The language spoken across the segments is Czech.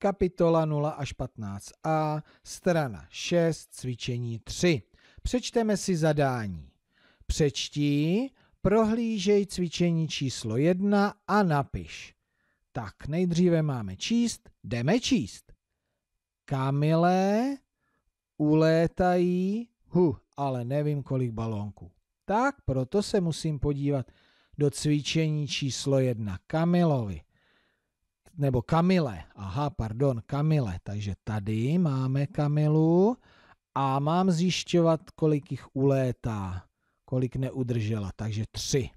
kapitola 0 až 15a, strana 6, cvičení 3. Přečteme si zadání. Přečti, prohlížej cvičení číslo 1 a napiš. Tak, nejdříve máme číst, jdeme číst. Kamilé ulétají, hu, ale nevím kolik balónků. Tak, proto se musím podívat do cvičení číslo 1 Kamilovi nebo Kamile, aha, pardon, Kamile, takže tady máme Kamilu a mám zjišťovat, kolik jich ulétá, kolik neudržela, takže tři.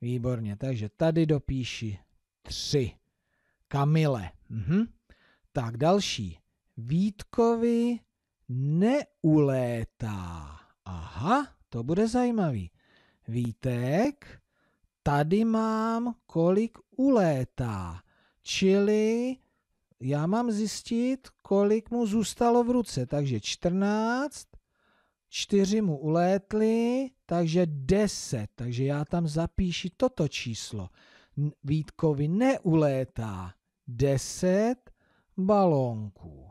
Výborně, takže tady dopíši tři. Kamile. Mhm. Tak další. Vítkovi neulétá. Aha, to bude zajímavý. Vítek, tady mám, kolik ulétá čili já mám zjistit, kolik mu zůstalo v ruce. Takže 14, 4 mu ulétly, takže 10. Takže já tam zapíši toto číslo. Vítkovi neulétá 10 balónků.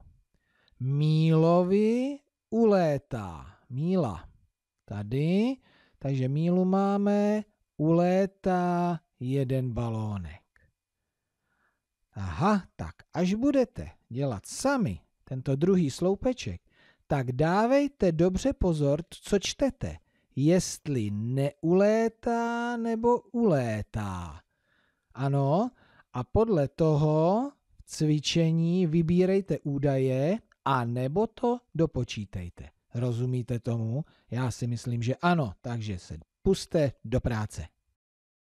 Mílovi ulétá. Míla. Tady. Takže mílu máme. Ulétá jeden balónek. Aha, tak až budete dělat sami tento druhý sloupeček, tak dávejte dobře pozor, co čtete. Jestli neulétá nebo ulétá. Ano, a podle toho cvičení vybírejte údaje a nebo to dopočítejte. Rozumíte tomu? Já si myslím, že ano, takže se puste do práce.